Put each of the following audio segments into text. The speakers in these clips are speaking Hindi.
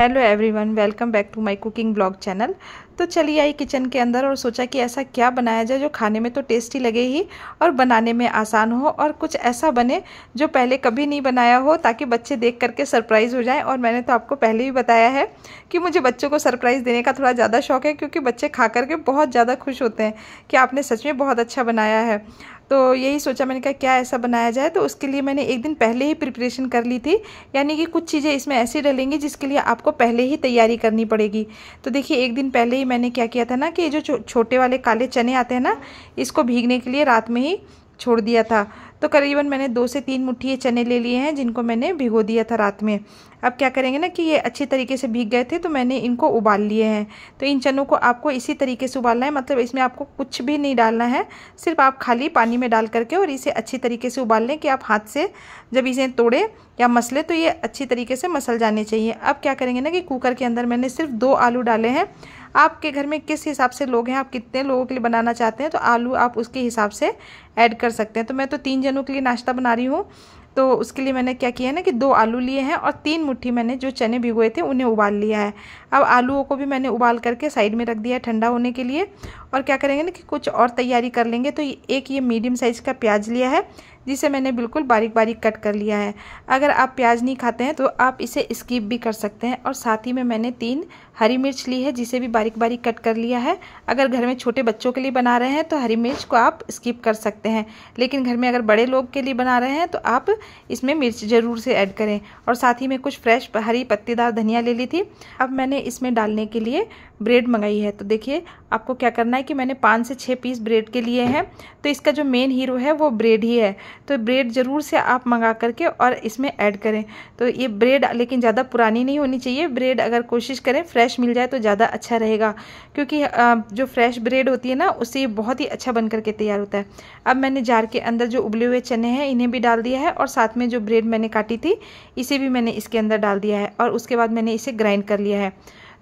hello everyone welcome back to my cooking blog channel तो चली आई किचन के अंदर और सोचा कि ऐसा क्या बनाया जाए जो खाने में तो टेस्टी लगे ही और बनाने में आसान हो और कुछ ऐसा बने जो पहले कभी नहीं बनाया हो ताकि बच्चे देख करके सरप्राइज़ हो जाएं और मैंने तो आपको पहले भी बताया है कि मुझे बच्चों को सरप्राइज़ देने का थोड़ा ज़्यादा शौक है क्योंकि बच्चे खा करके बहुत ज़्यादा खुश होते हैं कि आपने सच में बहुत अच्छा बनाया है तो यही सोचा मैंने कहा क्या ऐसा बनाया जाए तो उसके लिए मैंने एक दिन पहले ही प्रिपरेशन कर ली थी यानी कि कुछ चीज़ें इसमें ऐसी डलेंगी जिसके लिए आपको पहले ही तैयारी करनी पड़ेगी तो देखिए एक दिन पहले ही मैंने क्या किया था ना कि जो छोटे वाले काले चने आते हैं ना इसको भीगने के लिए रात में ही छोड़ दिया था तो करीबन मैंने दो से तीन मुट्ठी ये चने ले लिए हैं जिनको मैंने भिगो दिया था रात में अब क्या करेंगे ना कि ये अच्छे तरीके से भीग गए थे तो मैंने इनको उबाल लिए हैं तो इन चनों को आपको इसी तरीके से उबालना है मतलब इसमें आपको कुछ भी नहीं डालना है सिर्फ आप खाली पानी में डाल करके और इसे अच्छी तरीके से उबाल लें कि आप हाथ से जब इसे तोड़े या मसले तो ये अच्छी तरीके से मसल जाने चाहिए अब क्या करेंगे ना कि कुकर के अंदर मैंने सिर्फ दो आलू डाले हैं आपके घर में किस हिसाब से लोग हैं आप कितने लोगों के लिए बनाना चाहते हैं तो आलू आप उसके हिसाब से ऐड कर सकते हैं तो मैं तो तीन जनों के लिए नाश्ता बना रही हूँ तो उसके लिए मैंने क्या किया है ना कि दो आलू लिए हैं और तीन मुट्ठी मैंने जो चने भिगोए थे उन्हें उबाल लिया है अब आलूओं को भी मैंने उबाल करके साइड में रख दिया है ठंडा होने के लिए और क्या करेंगे ना कि कुछ और तैयारी कर लेंगे तो एक ये मीडियम साइज़ का प्याज लिया है जिसे मैंने बिल्कुल बारीक बारीक कट कर लिया है अगर आप प्याज नहीं खाते हैं तो आप इसे स्किप भी कर सकते हैं और साथ ही में मैंने तीन हरी मिर्च ली है जिसे भी बारीक बारीक कट कर लिया है अगर घर में छोटे बच्चों के लिए बना रहे हैं तो हरी मिर्च को आप स्किप कर सकते हैं लेकिन घर में अगर बड़े लोग के लिए बना रहे हैं तो आप इसमें मिर्च ज़रूर से ऐड करें और साथ ही में कुछ फ्रेश हरी पत्तीदार धनिया ले ली थी अब मैंने इसमें डालने के लिए ब्रेड मंगाई है तो देखिए आपको क्या करना है कि मैंने पाँच से छः पीस ब्रेड के लिए हैं तो इसका जो मेन हीरो है वो ब्रेड ही है तो ब्रेड ज़रूर से आप मंगा करके और इसमें ऐड करें तो ये ब्रेड लेकिन ज़्यादा पुरानी नहीं होनी चाहिए ब्रेड अगर कोशिश करें फ्रेश मिल जाए तो ज़्यादा अच्छा रहेगा क्योंकि जो फ्रेश ब्रेड होती है ना उससे ये बहुत ही अच्छा बन करके तैयार होता है अब मैंने जार के अंदर जो उबले हुए चने हैं इन्हें भी डाल दिया है और साथ में जो ब्रेड मैंने काटी थी इसे भी मैंने इसके अंदर डाल दिया है और उसके बाद मैंने इसे ग्राइंड कर लिया है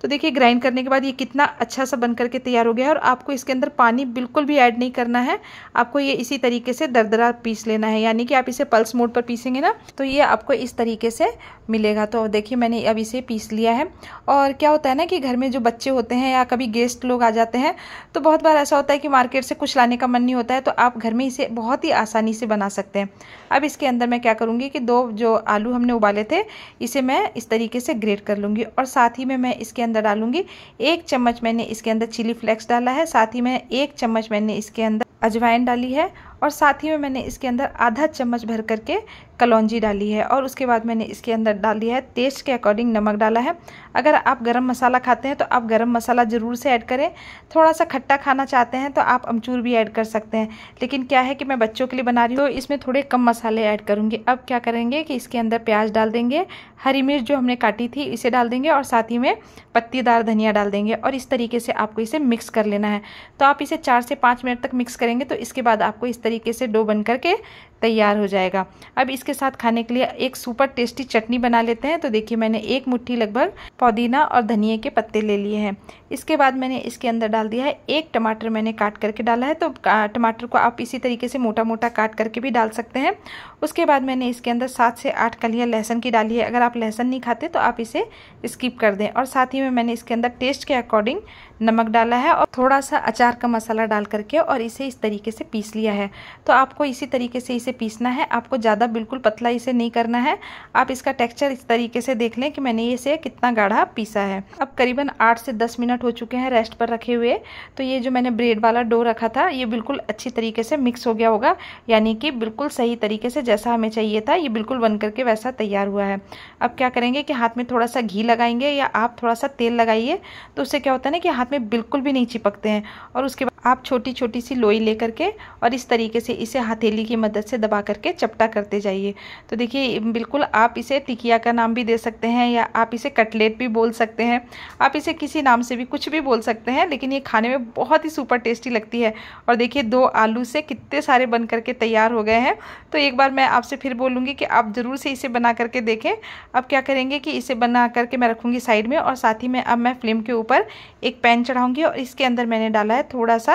तो देखिए ग्राइंड करने के बाद ये कितना अच्छा सा बन करके तैयार हो गया है और आपको इसके अंदर पानी बिल्कुल भी ऐड नहीं करना है आपको ये इसी तरीके से दरदरा पीस लेना है यानी कि आप इसे पल्स मोड पर पीसेंगे ना तो ये आपको इस तरीके से मिलेगा तो देखिए मैंने अब इसे पीस लिया है और क्या होता है ना कि घर में जो बच्चे होते हैं या कभी गेस्ट लोग आ जाते हैं तो बहुत बार ऐसा होता है कि मार्केट से कुछ लाने का मन नहीं होता है तो आप घर में इसे बहुत ही आसानी से बना सकते हैं अब इसके अंदर मैं क्या करूँगी कि दो जो आलू हमने उबाले थे इसे मैं इस तरीके से ग्रेट कर लूँगी और साथ ही में मैं इसके अंदर अंदर डालूंगी एक चम्मच मैंने इसके अंदर चिली फ्लेक्स डाला है साथ ही में एक चम्मच मैंने इसके अंदर अजवाइन डाली है और साथ ही में मैंने इसके अंदर आधा चम्मच भर करके कलौंजी डाली है और उसके बाद मैंने इसके अंदर डाल दिया है टेस्ट के अकॉर्डिंग नमक डाला है अगर आप गरम मसाला खाते हैं तो आप गरम मसाला ज़रूर से ऐड करें थोड़ा सा खट्टा खाना चाहते हैं तो आप अमचूर भी ऐड कर सकते हैं लेकिन क्या है कि मैं बच्चों के लिए बना रही हूँ तो इसमें थोड़े कम मसाले ऐड करूँगी अब क्या करेंगे कि इसके अंदर प्याज डाल देंगे हरी मिर्च जो हमने काटी थी इसे डाल देंगे और साथ ही में पत्तीदार धनिया डाल देंगे और इस तरीके से आपको इसे मिक्स कर लेना है तो आप इसे चार से पाँच मिनट तक मिक्स करेंगे तो इसके बाद आपको इस तरीके से डो बन करके तैयार हो जाएगा अब इसके साथ खाने के लिए एक सुपर टेस्टी चटनी बना लेते हैं तो देखिए मैंने एक मुट्ठी लगभग पुदीना और धनिए के पत्ते ले लिए हैं इसके बाद मैंने इसके अंदर डाल दिया है एक टमाटर मैंने काट करके डाला है तो टमाटर को आप इसी तरीके से मोटा मोटा काट करके भी डाल सकते हैं उसके बाद मैंने इसके अंदर सात से आठ कलियाँ लहसुन की डाली है अगर आप लहसुन नहीं खाते तो आप इसे स्किप कर दें और साथ ही में मैंने इसके अंदर टेस्ट के अकॉर्डिंग नमक डाला है और थोड़ा सा अचार का मसाला डाल करके और इसे इस तरीके से पीस लिया है तो आपको इसी तरीके से इसे पीसना है आपको ज़्यादा बिल्कुल पतला इसे नहीं करना है आप इसका टेक्सचर इस तरीके से देख लें कि मैंने इसे कितना गाढ़ा पीसा है अब करीबन आठ से दस मिनट हो चुके हैं रेस्ट पर रखे हुए तो ये जो मैंने ब्रेड वाला डो रखा था ये बिल्कुल अच्छी तरीके से मिक्स हो गया होगा यानी कि बिल्कुल सही तरीके से जैसा हमें चाहिए था ये बिल्कुल बन करके वैसा तैयार हुआ है अब क्या करेंगे कि हाथ में थोड़ा सा घी लगाएंगे या आप थोड़ा सा तेल लगाइए तो उससे क्या होता है ना कि हाथ हाथ में बिल्कुल भी नहीं चिपकते हैं और उसके बाद आप छोटी छोटी सी लोई ले करके और इस तरीके से इसे हथेली की मदद से दबा करके चपटा करते जाइए तो देखिए बिल्कुल आप इसे टिकिया का नाम भी दे सकते हैं या आप इसे कटलेट भी बोल सकते हैं आप इसे किसी नाम से भी कुछ भी बोल सकते हैं लेकिन ये खाने में बहुत ही सुपर टेस्टी लगती है और देखिए दो आलू से कितने सारे बन करके तैयार हो गए हैं तो एक बार मैं आपसे फिर बोलूँगी कि आप ज़रूर से इसे बना करके देखें अब क्या करेंगे कि इसे बना करके मैं रखूँगी साइड में और साथ ही में अब मैं फ्लेम के ऊपर एक पैन चढ़ाऊँगी और इसके अंदर मैंने डाला है थोड़ा सा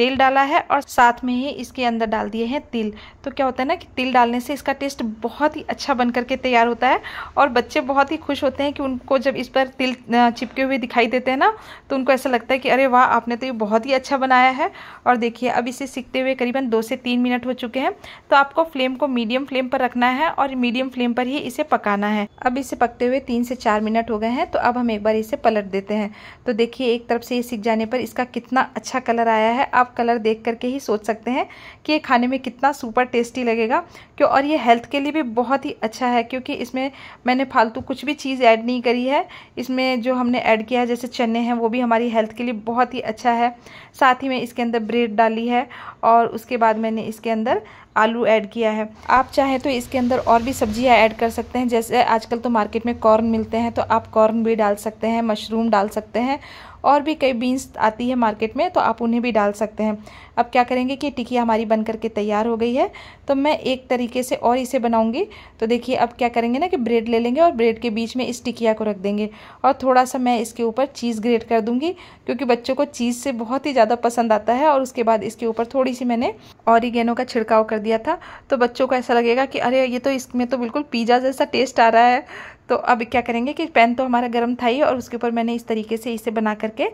तेल डाला है और साथ में ही इसके अंदर डाल दिए हैं तिल तो क्या होता है ना कि तिल डालने से इसका टेस्ट बहुत ही अच्छा बन करके तैयार होता है और बच्चे बहुत ही खुश होते हैं कि उनको जब इस पर तिल चिपके हुए दिखाई देते हैं ना तो उनको ऐसा लगता है कि अरे वाह आपने तो ये बहुत ही अच्छा बनाया है और देखिए अब इसे सीखते हुए करीबन दो से तीन मिनट हो चुके हैं तो आपको फ्लेम को मीडियम फ्लेम पर रखना है और मीडियम फ्लेम पर ही इसे पकाना है अब इसे पकते हुए तीन से चार मिनट हो गए हैं तो अब हम एक बार इसे पलट देते हैं तो देखिए एक तरफ से ये सीख जाने पर इसका कितना अच्छा कलर आया है आप आप कलर देख करके ही सोच सकते हैं कि ये खाने में कितना सुपर टेस्टी लगेगा क्यों और ये हेल्थ के लिए भी बहुत ही अच्छा है क्योंकि इसमें मैंने फालतू कुछ भी चीज़ ऐड नहीं करी है इसमें जो हमने ऐड किया है जैसे चने हैं वो भी हमारी हेल्थ के लिए बहुत ही अच्छा है साथ ही में इसके अंदर ब्रेड डाली है और उसके बाद मैंने इसके अंदर आलू ऐड किया है आप चाहें तो इसके अंदर और भी सब्जियां ऐड कर सकते हैं जैसे आजकल तो मार्केट में कॉर्न मिलते हैं तो आप कॉर्न भी डाल सकते हैं मशरूम डाल सकते हैं और भी कई बीन्स आती है मार्केट में तो आप उन्हें भी डाल सकते हैं अब क्या करेंगे कि टिकिया हमारी बन करके तैयार हो गई है तो मैं एक तरीके से और इसे बनाऊँगी तो देखिए अब क्या करेंगे ना कि ब्रेड ले लेंगे और ब्रेड के बीच में इस टिकिया को रख देंगे और थोड़ा सा मैं इसके ऊपर चीज़ ग्रेट कर दूँगी क्योंकि बच्चों को चीज़ से बहुत ही ज़्यादा पसंद आता है और उसके बाद इसके ऊपर थोड़ी सी मैंने और का छिड़काव कर दिया था तो बच्चों को ऐसा लगेगा कि अरे ये तो इसमें तो बिल्कुल पिज़्ज़ा जैसा टेस्ट आ रहा है तो अब क्या करेंगे कि पैन तो हमारा गर्म था ही और उसके ऊपर मैंने इस तरीके से इसे बना करके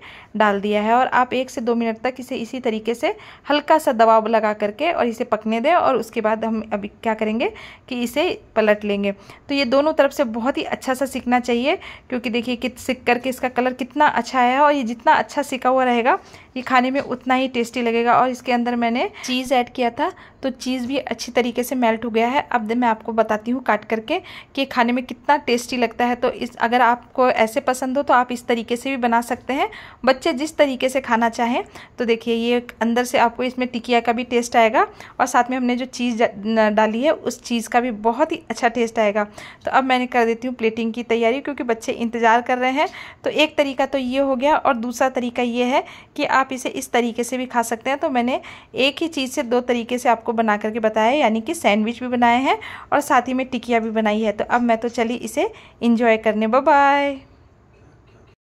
डाल दिया है और आप एक से दो मिनट तक इसे इसी तरीके से हल्का सा दबाव लगा करके और इसे पकने दें और उसके बाद हम अभी क्या करेंगे कि इसे पलट लेंगे तो ये दोनों तरफ से बहुत ही अच्छा सा सीखना चाहिए क्योंकि देखिए कि सीख करके इसका कलर कितना अच्छा आया और ये जितना अच्छा सीखा हुआ रहेगा ये खाने में उतना ही टेस्टी लगेगा और इसके अंदर मैंने चीज़ ऐड किया था तो चीज़ भी अच्छी तरीके से मेल्ट हो गया है अब मैं आपको बताती हूँ काट करके कि खाने में कितना टेस्टी लगता है तो इस अगर आपको ऐसे पसंद हो तो आप इस तरीके से भी बना सकते हैं बच्चे जिस तरीके से खाना चाहें तो देखिए ये अंदर से से आपको इसमें टिकिया का भी टेस्ट आएगा और साथ में हमने जो चीज़ डाली है उस चीज़ का भी बहुत ही अच्छा टेस्ट आएगा तो अब मैंने कर देती हूँ प्लेटिंग की तैयारी क्योंकि बच्चे इंतज़ार कर रहे हैं तो एक तरीका तो ये हो गया और दूसरा तरीका ये है कि आप इसे इस तरीके से भी खा सकते हैं तो मैंने एक ही चीज़ से दो तरीके से आपको बना करके बताया यानी कि सैंडविच भी बनाए हैं और साथ ही में टिकिया भी बनाई है तो अब मैं तो चली इसे इंजॉय करने बाय